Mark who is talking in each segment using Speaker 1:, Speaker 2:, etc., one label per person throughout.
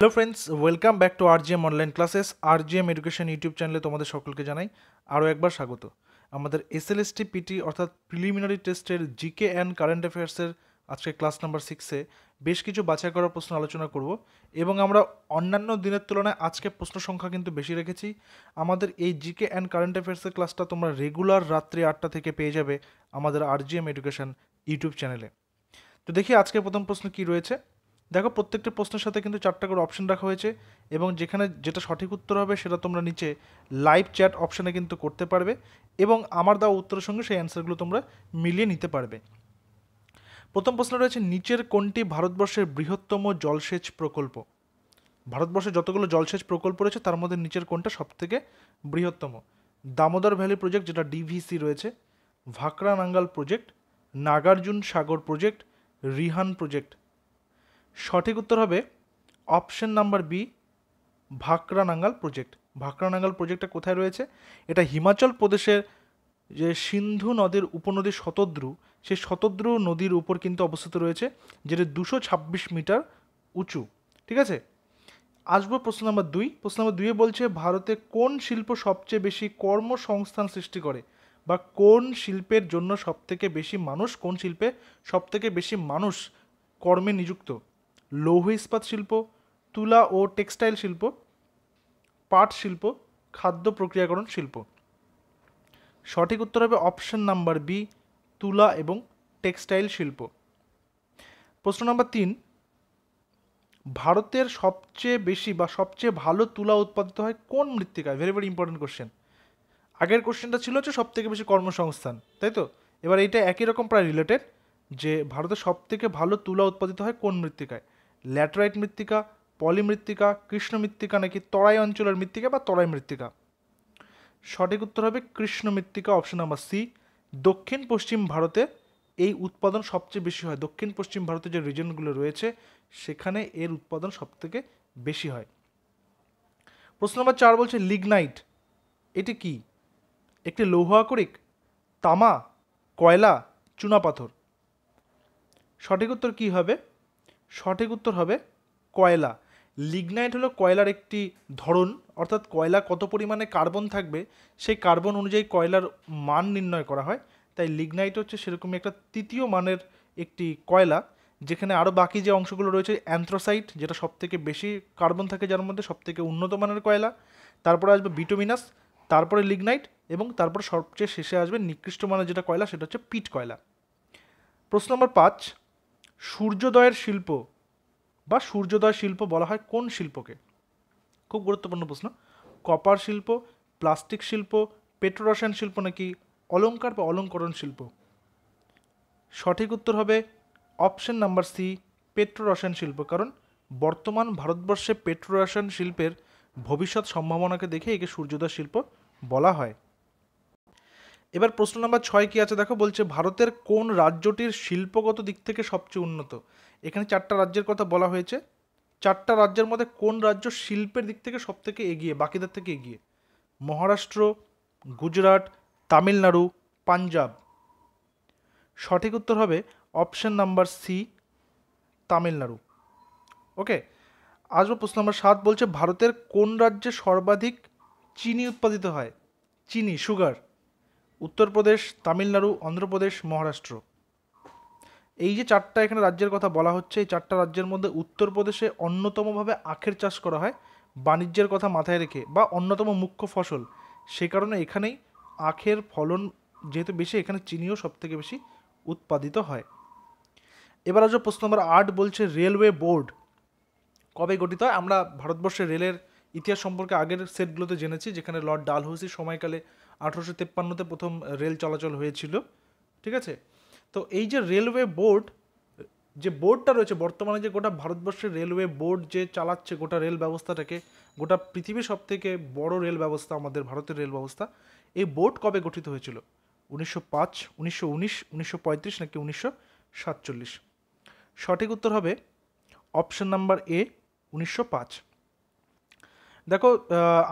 Speaker 1: hello friends welcome back to RGM online classes RGM education YouTube চ্যানেলে তোমাদের সকলকে জানাই আরও একবার স্বাগত আমাদের এসএলএসটি পিটি অর্থাৎ প্রিলিমিনারি টেস্টের জিকে অ্যান্ড কারেন্ট অ্যাফেয়ার্সের আজকে ক্লাস নাম্বার সিক্সে বেশ কিছু বাছাই করার প্রশ্ন আলোচনা করব এবং আমরা অন্যান্য দিনের তুলনায় আজকে প্রশ্ন সংখ্যা কিন্তু বেশি রেখেছি আমাদের এই জিকে অ্যান্ড কারেন্ট অ্যাফেয়ার্সের ক্লাসটা তোমরা রেগুলার রাত্রি আটটা থেকে পেয়ে যাবে আমাদের আরজিএম এডুকেশন ইউটিউব চ্যানেলে তো দেখি আজকে প্রথম প্রশ্ন কি রয়েছে দেখো প্রত্যেকটি প্রশ্নের সাথে কিন্তু চারটা করে অপশন রাখা হয়েছে এবং যেখানে যেটা সঠিক উত্তর হবে সেটা তোমরা নিচে লাইভ চ্যাট অপশানে কিন্তু করতে পারবে এবং আমার দেওয়া উত্তরের সঙ্গে সেই অ্যান্সারগুলো তোমরা মিলিয়ে নিতে পারবে প্রথম প্রশ্ন রয়েছে নিচের কোনটি ভারতবর্ষের বৃহত্তম জলসেচ প্রকল্প ভারতবর্ষে যতগুলো জলসেচ প্রকল্প রয়েছে তার মধ্যে নিচের কোনটা সবথেকে বৃহত্তম দামোদর ভ্যালি প্রজেক্ট যেটা ডিভিসি রয়েছে Bhakra Nangal project Nagarjuna Sagar project Rihand project সঠিক উত্তর হবে option number B Bhakra Nangal project Bhakra Nangal প্রজেক্টটা কোথায় রয়েছে এটা হিমাচল প্রদেশের যে সিন্ধু নদীর উপনদী শতদ্রু সেই শতদ্রু নদীর উপর কিন্তু অবস্থিত রয়েছে যেটা দুশো ছাব্বিশ মিটার উঁচু ঠিক আছে আসবো প্রশ্ন নম্বর দুই প্রশ্ন নম্বর দুইয়ে বলছে ভারতে কোন শিল্প সবচেয়ে বেশি কর্মসংস্থান সৃষ্টি করে বা কোন শিল্পের জন্য সবথেকে বেশি মানুষ কোন শিল্পে সবথেকে বেশি মানুষ কর্মে নিযুক্ত লৌহ ইস্পাত শিল্প তুলা ও টেক্সটাইল শিল্প পাট শিল্প খাদ্য প্রক্রিয়াকরণ শিল্প সঠিক উত্তর হবে অপশন নাম্বার বি তুলা এবং টেক্সটাইল শিল্প প্রশ্ন নাম্বার তিন ভারতের সবচেয়ে বেশি বা সবচেয়ে ভালো তুলা উৎপাদিত হয় কোন মৃত্তিকায় ভেরি ভেরি ইম্পর্টেন্ট কোশ্চেন আগের কোশ্চেনটা ছিল হচ্ছে সবথেকে বেশি কর্মসংস্থান তাই তো এবার এটা একই রকম প্রায় রিলেটেড যে সব সবথেকে ভালো তুলা উৎপাদিত হয় কোন মৃত্তিকায় ল্যাটেরাইট মৃত্তিকা পলিমৃত্তিকা কৃষ্ণ মৃত্তিকা নাকি তরাই অঞ্চলের মৃত্তিকা বা তরাই মৃত্তিকা সঠিক উত্তর হবে কৃষ্ণ মৃত্তিকা অপশন নাম্বার সি দক্ষিণ পশ্চিম ভারতে এই উৎপাদন সবচেয়ে বেশি হয় দক্ষিণ পশ্চিম ভারতে যে রিজনগুলো রয়েছে সেখানে এর উৎপাদন সবথেকে বেশি হয় প্রশ্ন নম্বর চার বলছে লিগনাইট এটি কি একটি লৌহ আকরিক তামা কয়লা চুনাপাথর সঠিক উত্তর কী হবে সঠিক উত্তর হবে কয়লা লিগনাইট হলো কয়লার একটি ধরন অর্থাৎ কয়লা কত পরিমাণে কার্বন থাকবে সেই কার্বন অনুযায়ী কয়লার মান নির্ণয় করা হয় তাই লিগনাইট হচ্ছে সেরকমই একটা তৃতীয় মানের একটি কয়লা যেখানে আরও বাকি যে অংশগুলো রয়েছে অ্যান্থ্রোসাইট যেটা সবথেকে বেশি কার্বন থাকে যার মধ্যে সবথেকে উন্নত মানের কয়লা তারপরে আসবে বিটোমিনাস তারপরে লিগনাইট এবং তারপর সবচেয়ে শেষে আসবে নিকৃষ্ট মানের যেটা কয়লা সেটা হচ্ছে পিট কয়লা প্রশ্ন নম্বর পাঁচ সূর্যোদয়ের শিল্প বা সূর্যোদয় শিল্প বলা হয় কোন শিল্পকে খুব গুরুত্বপূর্ণ প্রশ্ন কপার শিল্প প্লাস্টিক শিল্প পেট্রোরসায়ন শিল্প নাকি অলঙ্কার বা অলঙ্করণ শিল্প সঠিক উত্তর হবে অপশন নাম্বার সি পেট্রোরসায়ন শিল্প কারণ বর্তমান ভারতবর্ষে পেট্রোরসায়ন শিল্পের ভবিষ্যৎ সম্ভাবনাকে দেখে একে সূর্যোদয় শিল্প বলা হয় এবার প্রশ্ন নাম্বার ছয় কী আছে দেখো বলছে ভারতের কোন রাজ্যটির শিল্পগত দিক থেকে সবচেয়ে উন্নত এখানে চারটা রাজ্যের কথা বলা হয়েছে চারটা রাজ্যের মধ্যে কোন রাজ্য শিল্পের দিক থেকে সব থেকে এগিয়ে বাকিদের থেকে এগিয়ে মহারাষ্ট্র গুজরাট তামিলনাড়ু পাঞ্জাব সঠিক উত্তর হবে option number C Tamil Nadu okay আসবো প্রশ্ন নম্বর সাত বলছে ভারতের কোন রাজ্যে সর্বাধিক চিনি উৎপাদিত হয় চিনি সুগার উত্তরপ্রদেশ তামিলনাড়ু অন্ধ্রপ্রদেশ মহারাষ্ট্র এই যে চারটা এখানে রাজ্যের কথা বলা হচ্ছে এই চারটা রাজ্যের মধ্যে উত্তরপ্রদেশে অন্যতমভাবে আখের চাষ করা হয় বাণিজ্যের কথা মাথায় রেখে বা অন্যতম মুখ্য ফসল সে কারণে এখানেই আখের ফলন যেহেতু বেশি এখানে চিনিও সবথেকে বেশি উৎপাদিত হয় এবার আসো প্রশ্ন নম্বর আট বলছে রেলওয়ে বোর্ড কবে গঠিত হয় আমরা ভারতবর্ষের রেলের ইতিহাস সম্পর্কে আগের সেটগুলোতে জেনেছি যেখানে লর্ড ডালহৌসির সময়কালে আঠারোশো তেপ্পান্নতে প্রথম রেল চলাচল হয়েছিল ঠিক আছে তো এই যে রেলওয়ে বোর্ড যে বোর্ডটা রয়েছে বর্তমানে যে গোটা ভারতবর্ষের রেলওয়ে বোর্ড যে চালাচ্ছে গোটা রেল ব্যবস্থাটাকে গোটা পৃথিবীর সব থেকে বড় রেল ব্যবস্থা আমাদের ভারতের রেল ব্যবস্থা এই বোর্ড কবে গঠিত হয়েছিল উনিশশো পাঁচ উনিশশো উনিশ উনিশশো পঁয়ত্রিশ নাকি উনিশশো সাতচল্লিশ সঠিক উত্তর হবে অপশন নাম্বার এ উনিশশো পাঁচ দেখো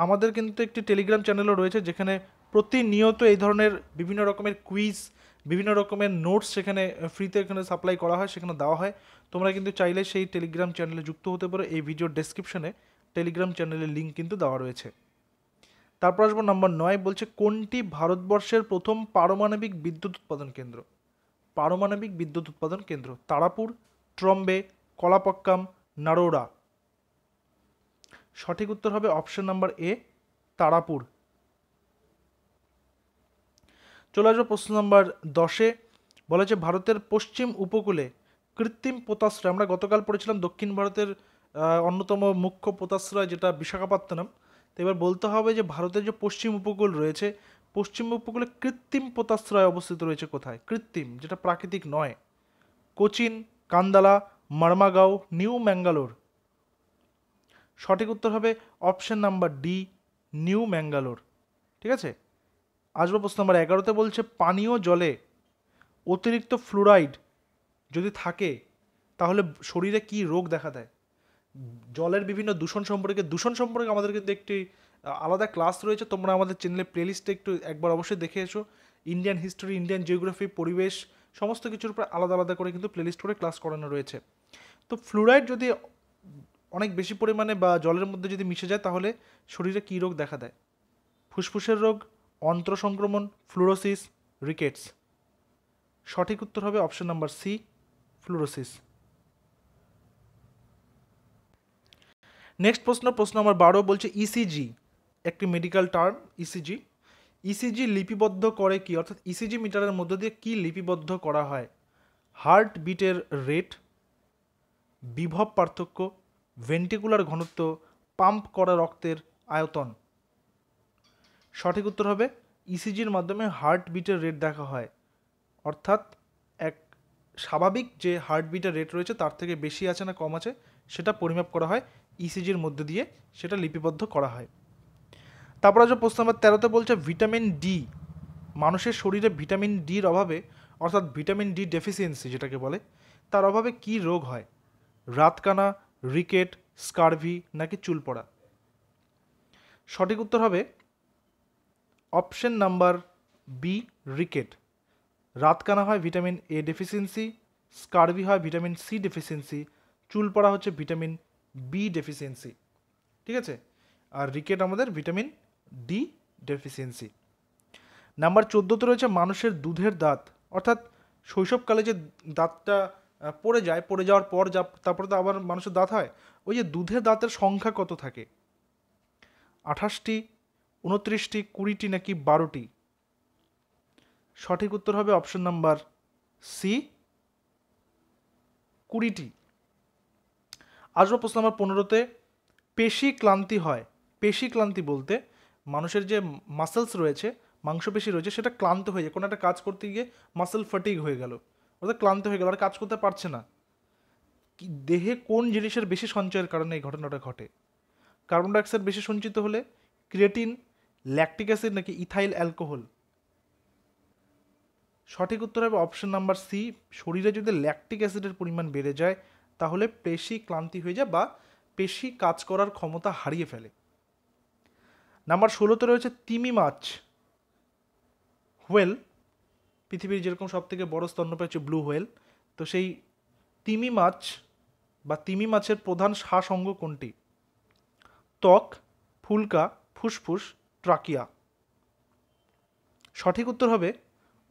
Speaker 1: আমাদের কিন্তু একটি টেলিগ্রাম চ্যানেলও রয়েছে যেখানে প্রতিনিয়ত এই ধরনের বিভিন্ন রকমের কুইজ বিভিন্ন রকমের নোটস সেখানে ফ্রিতে এখানে সাপ্লাই করা হয় সেখানে দেওয়া হয় তোমরা কিন্তু চাইলে সেই টেলিগ্রাম চ্যানেলে যুক্ত হতে পারো এই ভিডিওর ডেসক্রিপশনে টেলিগ্রাম চ্যানেলের লিঙ্ক কিন্তু দেওয়া রয়েছে তারপর আসবো নম্বর নয় বলছে কোনটি ভারতবর্ষের প্রথম পারমাণবিক বিদ্যুৎ উৎপাদন কেন্দ্র পারমাণবিক বিদ্যুৎ উৎপাদন কেন্দ্র তারাপুর ট্রম্বে কলাপক্কাম নারোরা সঠিক উত্তর হবে অপশন নাম্বার এ তারাপুর চলে আসবো প্রশ্ন নাম্বার দশে বলে যে ভারতের পশ্চিম উপকূলে কৃত্রিম পোতাশ্রয় আমরা গতকাল পড়েছিলাম দক্ষিণ ভারতের অন্যতম মুখ্য পোতাশ্রয় যেটা বিশাখাপত্তনম তো এবার বলতে হবে যে ভারতের যে পশ্চিম উপকূল রয়েছে পশ্চিম উপকূলে কৃত্রিম পোতাশ্রয় অবস্থিত রয়েছে কোথায় কৃত্রিম যেটা প্রাকৃতিক নয় কোচিন কান্দালা মার্মাগাঁও নিউ ম্যাঙ্গালোর সঠিক উত্তর হবে option number D new Mangalore ঠিক আছে আসবো প্রশ্ন নাম্বার এগারোতে বলছে পানীয় জলে অতিরিক্ত ফ্লুরাইড যদি থাকে তাহলে শরীরে কি রোগ দেখা দেয় জলের বিভিন্ন দূষণ সম্পর্কে দূষণ সম্পর্কে আমাদের কিন্তু একটি আলাদা ক্লাস রয়েছে তোমরা আমাদের চ্যানেলে প্লেলিস্টে একটু একবার অবশ্যই দেখে এসো ইন্ডিয়ান হিস্টোরি ইন্ডিয়ান জিওগ্রাফি পরিবেশ সমস্ত কিছুর উপর আলাদা আলাদা করে কিন্তু প্লেলিস্ট করে ক্লাস করানো রয়েছে তো ফ্লুরাইড যদি অনেক বেশি পরিমাণে বা জলের মধ্যে যদি মিশে যায় তাহলে শরীরে কী রোগ দেখা দেয় ফুসফুসের রোগ অন্ত্র সংক্রমণ ফ্লুরোসিস রিকেটস সঠিক উত্তর হবে option number C fluorosis next প্রশ্ন প্রশ্ন আমার বারো বলছে ইসিজি e একটি মেডিকেল টার্ম ইসিজি ইসিজি লিপিবদ্ধ করে কি অর্থাৎ ইসিজি e মিটারের মধ্য দিয়ে কি লিপিবদ্ধ করা হয় হার্ট বিটের রেট বিভব পার্থক্য ভেন্টিকুলার ঘনত্ব পাম্প করা রক্তের আয়তন সঠিক উত্তর হবে ইসিজির e মাধ্যমে হার্টবিটের রেট দেখা হয় অর্থাৎ এক স্বাভাবিক যে হার্টবিটের রেট রয়েছে তার থেকে বেশি আছে না কম আছে সেটা পরিমাপ করা হয় ইসিজির e মধ্যে দিয়ে সেটা লিপিবদ্ধ করা হয় তারপর আজ প্রশ্ন নম্বর তেরোতে বলছে ভিটামিন ডি মানুষের শরীরে ভিটামিন ডির অভাবে অর্থাৎ ভিটামিন ডি ডেফিসিয়েন্সি যেটাকে বলে তার অভাবে কি রোগ হয় রাতকানা রিকেট স্কারভি নাকি চুল পড়া সঠিক উত্তর হবে অপশন নাম্বার বি রিকেট রাতকানা হয় ভিটামিন এ ডেফিসিয়েন্সি স্কারভি হয় ভিটামিন সি ডেফিসিয়েন্সি চুল পড়া হচ্ছে ভিটামিন বি ডেফিসিয়েন্সি ঠিক আছে আর রিকেট আমাদের ভিটামিন ডি ডেফিসিয়েন্সি নাম্বার চোদ্দোতে রয়েছে মানুষের দুধের দাঁত অর্থাৎ শৈশবকালে যে দাঁতটা পড়ে যায় পড়ে যাওয়ার পর যা তারপরে তো আবার মানুষের দাঁত হয় ওই যে দুধের দাঁতের সংখ্যা কত থাকে আঠাশটি উনত্রিশটি কুড়িটি নাকি বারোটি সঠিক উত্তর হবে অপশন নাম্বার সি কুড়িটি আসবো প্রশ্ন নাম্বার পনেরোতে পেশি ক্লান্তি হয় পেশি ক্লান্তি বলতে মানুষের যে মাসেলস রয়েছে মাংসপেশি রয়েছে সেটা ক্লান্ত হয়ে যায় কোনো একটা কাজ করতে গিয়ে মাসেল ফাটিক হয়ে গেল অর্থাৎ ক্লান্ত হয়ে গেল আর কাজ করতে পারছে না কি দেহে কোন জিনিসের বেশি সঞ্চয়ের কারণে এই ঘটনাটা ঘটে কার্বন ডাইঅক্সাইড বেশি সঞ্চিত হলে ক্রিয়েটিন ল্যাকটিক অ্যাসিড নাকি ইথাইল অ্যালকোহল সঠিক উত্তর হবে অপশন নাম্বার সি শরীরে যদি ল্যাকটিক অ্যাসিডের পরিমাণ বেড়ে যায় তাহলে পেশি ক্লান্তি হয়ে যায় বা পেশি কাজ করার ক্ষমতা হারিয়ে ফেলে নাম্বার ষোলোতে রয়েছে তিমি মাছ হোয়েল পৃথিবীর যেরকম সবথেকে বড় স্তন্যপায়ী হচ্ছে ব্লু হোয়েল তো সেই তিমি মাছ বা তিমি মাছের প্রধান শ্বাস অঙ্গ কোনটি ত্বক ফুলকা ফুসফুস ট্রাকিয়া সঠিক উত্তর হবে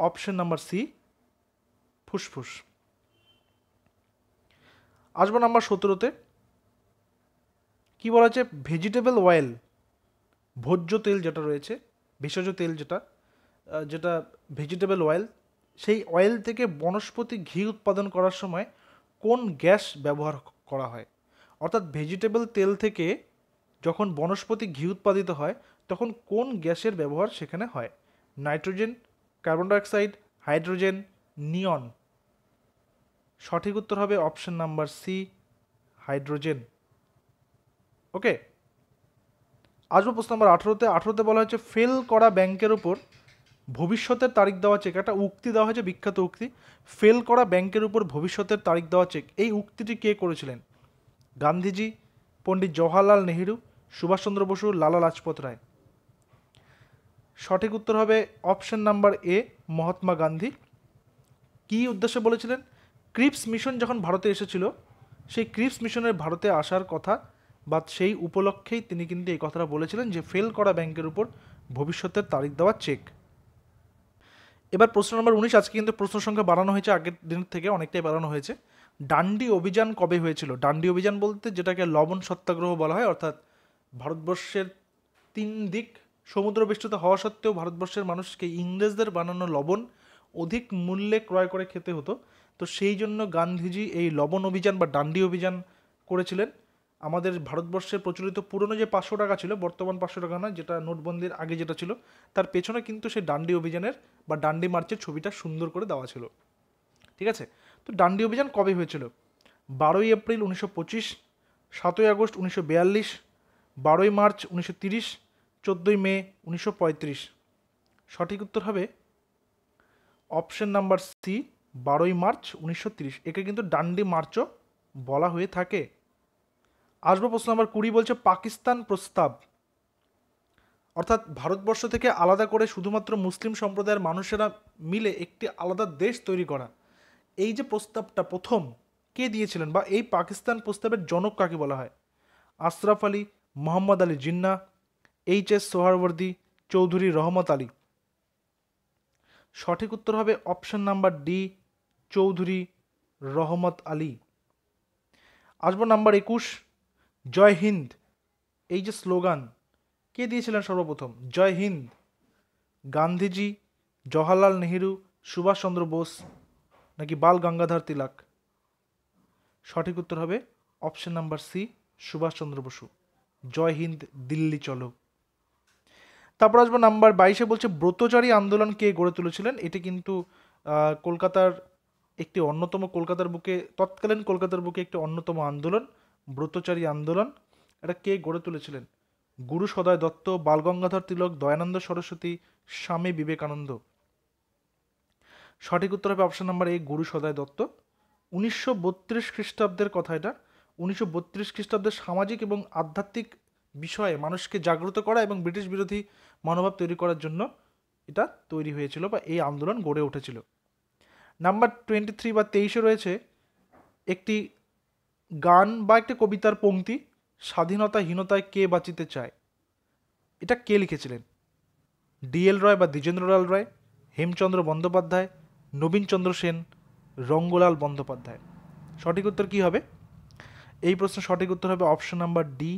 Speaker 1: অপশন নাম্বার সি ফুসফুস আসবো নাম্বার সতেরোতে কি বলা হচ্ছে ভেজিটেবল অয়েল ভোজ্য তেল যেটা রয়েছে ভেষজ তেল যেটা যেটা ভেজিটেবল অয়েল সেই অয়েল থেকে বনস্পতি ঘি উৎপাদন করার সময় কোন গ্যাস ব্যবহার করা হয় অর্থাৎ ভেজিটেবল তেল থেকে যখন বনস্পতি ঘি উৎপাদিত হয় তখন কোন গ্যাসের ব্যবহার সেখানে হয় nitrogen carbon dioxide hydrogen neon সঠিক উত্তর হবে option number C hydrogen okay আসবো প্রশ্ন নাম্বার আঠেরোতে আঠেরোতে বলা হয়েছে ফেল করা ব্যাংকের ওপর ভবিষ্যতের তারিখ দেওয়া চেক একটা উক্তি দেওয়া হয়েছে বিখ্যাত উক্তি ফেল করা ব্যাংকের উপর ভবিষ্যতের তারিখ দেওয়া চেক এই উক্তিটি কে করেছিলেন গান্ধীজি পণ্ডিত জওয়াহরলাল নেহেরু সুভাষচন্দ্র বসু লালা লাজপত রায় সঠিক উত্তর হবে option number A Mahatma Gandhi কি উদ্দেশ্যে বলেছিলেন ক্রিপস মিশন যখন ভারতে এসেছিল সেই ক্রিপস মিশনের ভারতে আসার কথা বা সেই উপলক্ষেই তিনি কিন্তু এই কথাটা বলেছিলেন যে ফেল করা ব্যাংকের উপর ভবিষ্যতের তারিখ দেওয়া চেক এবার প্রশ্ন নম্বর উনিশ আজকে কিন্তু প্রশ্ন সংখ্যা বাড়ানো হয়েছে আগের দিনের থেকে অনেকটাই বাড়ানো হয়েছে ডান্ডি অভিযান কবে হয়েছিল ডান্ডি অভিযান বলতে যেটাকে লবণ সত্যাগ্রহ বলা হয় অর্থাৎ ভারতবর্ষের তিন দিক সমুদ্র বিস্তৃত হওয়া সত্ত্বেও ভারতবর্ষের মানুষকে ইংরেজদের বানানো লবণ অধিক মূল্যে ক্রয় করে খেতে হতো তো সেই জন্য গান্ধীজি এই লবণ অভিযান বা ডান্ডি অভিযান করেছিলেন আমাদের ভারতবর্ষে প্রচলিত পুরনো যে পাঁচশো টাকা ছিল বর্তমান পাঁচশো টাকা নয় যেটা নোটবন্দির আগে যেটা ছিল তার পেছনে কিন্তু সেই ডান্ডি অভিযানের বা ডান্ডি মার্চের ছবিটা সুন্দর করে দেওয়া ছিল ঠিক আছে তো ডান্ডি অভিযান কবে হয়েছিল বারোই এপ্রিল উনিশশো পঁচিশ সাতই আগস্ট উনিশশো বিয়াল্লিশ বারোই মার্চ উনিশশো তিরিশ চোদ্দোই মে উনিশশো পঁয়ত্রিশ সঠিক উত্তর হবে অপশন নাম্বার সি বারোই মার্চ উনিশশো তিরিশ একে কিন্তু ডান্ডি মার্চও বলা হয়ে থাকে আসবো প্রশ্ন নম্বর কুড়ি বলছে পাকিস্তান প্রস্তাব অর্থাৎ ভারতবর্ষ থেকে আলাদা করে শুধুমাত্র মুসলিম সম্প্রদায়ের মানুষেরা মিলে একটি আলাদা দেশ তৈরি করা এই যে প্রস্তাবটা প্রথম কে দিয়েছিলেন বা এই পাকিস্তান প্রস্তাবের জনক কাকে বলা হয় আশরাফ আলী মোহাম্মদ আলী জিন্না এইচ এস সোহারবর্দী চৌধুরী রহমত আলী সঠিক উত্তর হবে option number D Chowdhury Rahmat Ali আসবো নাম্বার একুশ জয় হিন্দ এই যে স্লোগান কে দিয়েছিলেন সর্বপ্রথম জয় হিন্দ গান্ধীজি জওয়াহরলাল নেহেরু সুভাষচন্দ্র বোস নাকি বাল গঙ্গাধর তিলক সঠিক উত্তর হবে option number C Subhash Chandra Bose Jai Hind Delhi চলো তারপর আসবো নাম্বার বাইশে বলছে ব্রতচারী আন্দোলন কে গড়ে তুলেছিলেন এটি কিন্তু কলকাতার একটি অন্যতম কলকাতার বুকে তৎকালীন কলকাতার বুকে একটি অন্যতম আন্দোলন ব্রতচারী আন্দোলন এটা কে গড়ে তুলেছিলেন গুরু সদয় দত্ত বালগঙ্গাধর তিলক দয়ানন্দ সরস্বতী স্বামী বিবেকানন্দ সঠিক উত্তর হবে অপশান নাম্বার এ গুরু সদয় দত্ত উনিশশো বত্রিশ খ্রিস্টাব্দের কথা এটা উনিশশো বত্রিশ খ্রিস্টাব্দের সামাজিক এবং আধ্যাত্মিক বিষয়ে মানুষকে জাগ্রত করা এবং ব্রিটিশ বিরোধী মনোভাব তৈরি করার জন্য এটা তৈরি হয়েছিল বা এই আন্দোলন গড়ে উঠেছিল নাম্বার টোয়েন্টি থ্রি বা তেইশে রয়েছে একটি গান বা একটা কবিতার পংক্তি স্বাধীনতাহীনতায় কে বাঁচিতে চায় এটা কে লিখেছিলেন ডিএল রয় বা দ্বিজেন্দ্রলাল রায় হেমচন্দ্র বন্দ্যোপাধ্যায় নবীনচন্দ্র সেন রঙ্গলাল বন্দ্যোপাধ্যায় সঠিক উত্তর কী হবে এই প্রশ্ন সঠিক উত্তর হবে option number D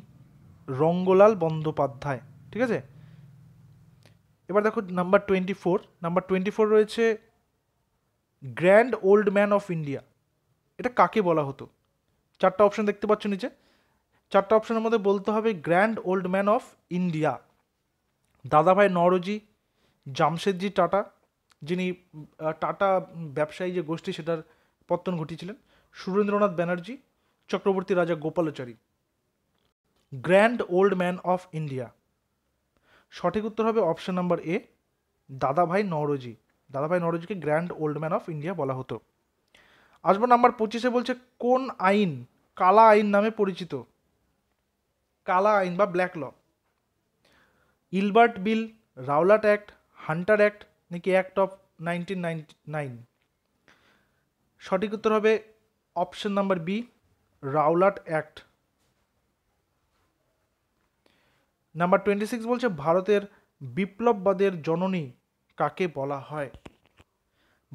Speaker 1: Rangalal Bandyopadhyay ঠিক আছে এবার দেখো number twenty four number twenty four রয়েছে grand old man of India এটা কাকে বলা হতো চারটা অপশন দেখতে পাচ্ছ নিচে চারটা অপশনের মধ্যে বলতে হবে grand old man of India Dadabhai Naoroji Jamsetji Tata যিনি টাটা ব্যবসায়ী যে গোষ্ঠী সেটার পত্তন ঘটিয়েছিলেন Surendranath Banerjee Chakravarti Raja Gopalachari grand old man of India সঠিক উত্তর হবে option number A Dadabhai Naoroji Dadabhai নরজিকে grand old man of India বলা হতো আসবো নাম্বার পঁচিশে বলছে কোন আইন কালা আইন নামে পরিচিত কালা আইন বা black law Ilbert bill Rowlatt act Hunter act নাকি অ্যাক্ট অফ নাইনটিন নাইন সঠিক উত্তর হবে option number B Rowlatt act number twenty six বলছে ভারতের বিপ্লববাদের জননী কাকে বলা হয়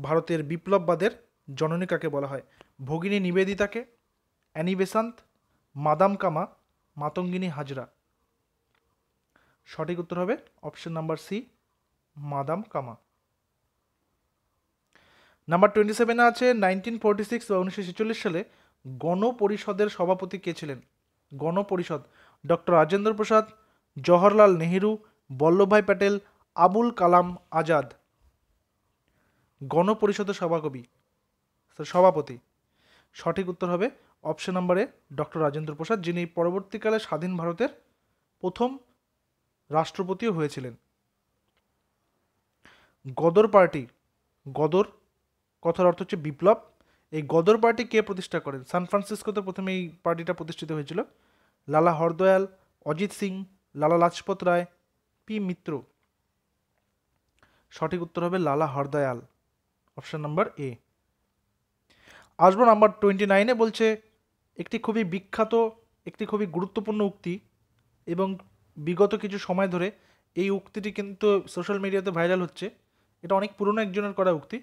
Speaker 1: ভারতের বিপ্লববাদের জননী কাকে বলা হয় ভগিনী নিবেদিতাকে অ্যানিবেসান্ত মাদাম কামা মাতঙ্গিনী হাজরা সঠিক উত্তর হবে option number C madam Cama number twenty সেভেনে আছে নাইনটিন ফোরটি সিক্স বা উনিশশো ছেচল্লিশ সালে গণপরিষদের সভাপতি কে ছিলেন গণপরিষদ ডক্টর রাজেন্দ্র প্রসাদ জওহরলাল নেহেরু বল্লভভাই প্যাটেল আবুল কালাম আজাদ গণপরিষদের সভাকবি সভাপতি সঠিক উত্তর হবে অপশন নম্বরে ডক্টর রাজেন্দ্র প্রসাদ যিনি পরবর্তীকালে স্বাধীন ভারতের প্রথম রাষ্ট্রপতিও হয়েছিলেন গদর পার্টি গদর কথার অর্থ হচ্ছে বিপ্লব এই গদর পার্টি কে প্রতিষ্ঠা করেন সান ফ্রান্সিসকোতে প্রথমে এই পার্টিটা প্রতিষ্ঠিত হয়েছিল লালা হরদয়াল অজিত সিং লালা লাজপত রায় পি মিত্র সঠিক উত্তর হবে লালা হরদয়াল অপশন নাম্বার এ আসবো নাম্বার টোয়েন্টি নাইনে বলছে একটি খুবই বিখ্যাত একটি খুবই গুরুত্বপূর্ণ উক্তি এবং বিগত কিছু সময় ধরে এই উক্তিটি কিন্তু সোশ্যাল মিডিয়াতে ভাইরাল হচ্ছে এটা অনেক পুরনো একজনের করা উক্তি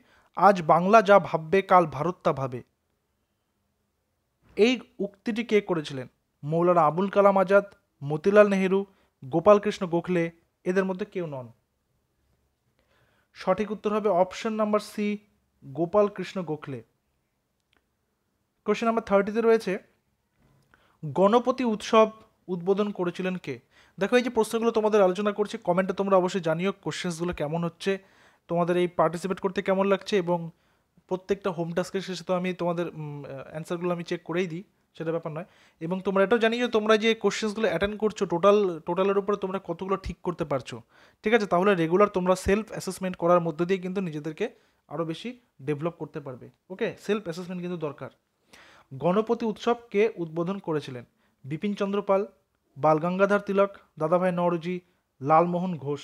Speaker 1: আজ বাংলা যা ভাববে কাল ভারত তা ভাবে এই উক্তিটি কে করেছিলেন মৌলানা আবুল কালাম আজাদ মতিলাল নেহেরু গোপালকৃষ্ণ গোখলে এদের মধ্যে কেউ নন সঠিক উত্তর হবে option number C Gopalkrishna Gokhale question number থার্টিতে রয়েছে গণপতি উৎসব উদ্বোধন করেছিলেন কে দেখো এই যে প্রশ্নগুলো তোমাদের আলোচনা করছি কমেন্টে তোমরা অবশ্যই জানিও কোশ্চেন্সগুলো কেমন হচ্ছে তোমাদের এই পার্টিসিপেট করতে কেমন লাগছে এবং প্রত্যেকটা হোম টাস্কের শেষে তো আমি তোমাদের অ্যান্সারগুলো আমি চেক করেই দিই সেটা ব্যাপার নয় এবং তোমরা এটাও জানিও তোমরা যে কোশ্চেন্সগুলো অ্যাটেন্ড করছো টোটাল টোটালের উপরে তোমরা কতগুলো ঠিক করতে পারছো ঠিক আছে তাহলে রেগুলার তোমরা সেলফ অ্যাসেসমেন্ট করার মধ্যে দিয়ে কিন্তু নিজেদেরকে আরও বেশি ডেভেলপ করতে পারবে ওকে সেলফ অ্যাসেসমেন্ট কিন্তু দরকার গণপতি উৎসবকে উদ্বোধন করেছিলেন বিপিন চন্দ্রপাল বালগঙ্গাধর তিলক দাদাভাই নরজি লালমোহন ঘোষ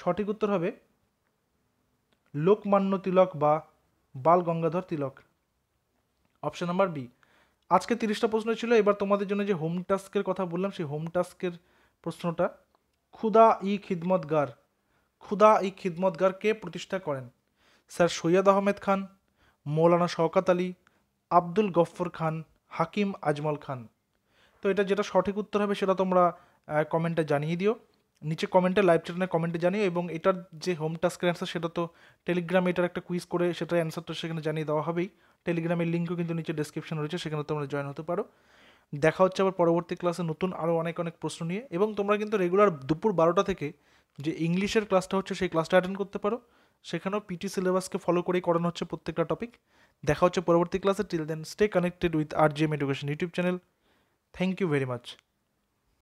Speaker 1: সঠিক উত্তর হবে লোকমান্য তিলক বা Bal Gangadhar Tilak option number B আজকে তিরিশটা প্রশ্ন ছিল এবার তোমাদের জন্য যে হোম টাস্কের কথা বললাম সেই হোম টাস্কের প্রশ্নটা খুদা ই খিদমতগার খুদা ই খিদমতগার কে প্রতিষ্ঠা করেন স্যার সৈয়দ আহমেদ খান মৌলানা শওকাত আলী আব্দুল গফর খান হাকিম আজমল খান তো এটা যেটা সঠিক উত্তর হবে সেটা তোমরা কমেন্টে জানিয়ে দিও নিচে কমেন্টে লাইভ চ্যাটনে কমেন্টে জানিও এবং এটার যে হোম টাস্কের অ্যান্সার সেটা তো টেলিগ্রামে এটার একটা কুইজ করে সেটার অ্যান্সারটা সেখানে জানিয়ে দেওয়া হবেই টেলিগ্রামের লিঙ্কও কিন্তু নিচে ডেসক্রিপশন রয়েছে সেখানে তোমরা জয়েন হতে পারো দেখা হচ্ছে আবার পরবর্তী ক্লাসে নতুন আরও অনেক অনেক প্রশ্ন নিয়ে এবং তোমরা কিন্তু রেগুলার দুপুর বারোটা থেকে যে ইংলিশের ক্লাসটা হচ্ছে সেই ক্লাসটা অ্যাটেন্ড করতে পারো সেখানেও পিটি সিলেবাসকে ফলো করেই করানো হচ্ছে প্রত্যেকটা টপিক দেখা হচ্ছে পরবর্তী ক্লাসে till then stay connected with R G M education YouTube channel thank you very much